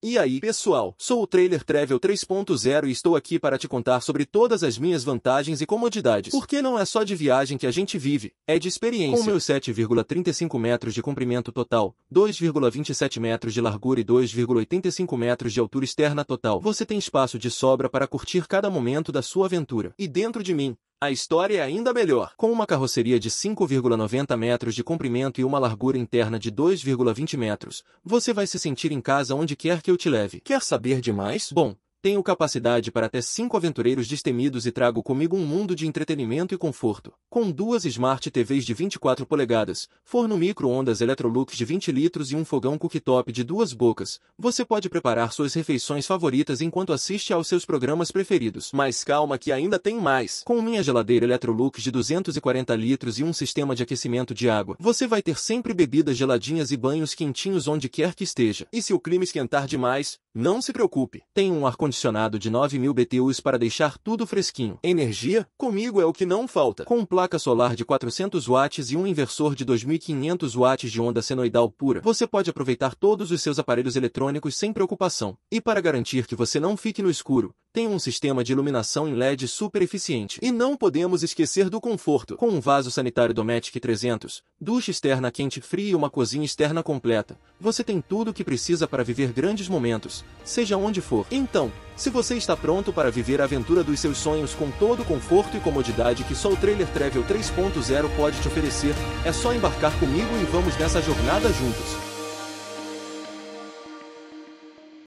E aí, pessoal, sou o Trailer Travel 3.0 e estou aqui para te contar sobre todas as minhas vantagens e comodidades. Porque não é só de viagem que a gente vive, é de experiência. Com meus 7,35 metros de comprimento total, 2,27 metros de largura e 2,85 metros de altura externa total, você tem espaço de sobra para curtir cada momento da sua aventura. E dentro de mim, a história é ainda melhor. Com uma carroceria de 5,90 metros de comprimento e uma largura interna de 2,20 metros, você vai se sentir em casa onde quer que eu te leve. Quer saber de mais? Bom, tenho capacidade para até cinco aventureiros destemidos e trago comigo um mundo de entretenimento e conforto com duas Smart TVs de 24 polegadas, forno micro-ondas Electrolux de 20 litros e um fogão cooktop de duas bocas, você pode preparar suas refeições favoritas enquanto assiste aos seus programas preferidos. Mas calma que ainda tem mais! Com minha geladeira Electrolux de 240 litros e um sistema de aquecimento de água, você vai ter sempre bebidas geladinhas e banhos quentinhos onde quer que esteja. E se o clima esquentar demais, não se preocupe. Tem um ar-condicionado de 9.000 BTUs para deixar tudo fresquinho. Energia? Comigo é o que não falta. Com placa solar de 400 watts e um inversor de 2500 watts de onda senoidal pura, você pode aproveitar todos os seus aparelhos eletrônicos sem preocupação. E para garantir que você não fique no escuro, tem um sistema de iluminação em LED super eficiente. E não podemos esquecer do conforto. Com um vaso sanitário Dometic 300, ducha externa quente fria e uma cozinha externa completa, você tem tudo o que precisa para viver grandes momentos, seja onde for. Então, se você está pronto para viver a aventura dos seus sonhos com todo o conforto e comodidade que só o Trailer Travel 3.0 pode te oferecer, é só embarcar comigo e vamos nessa jornada juntos.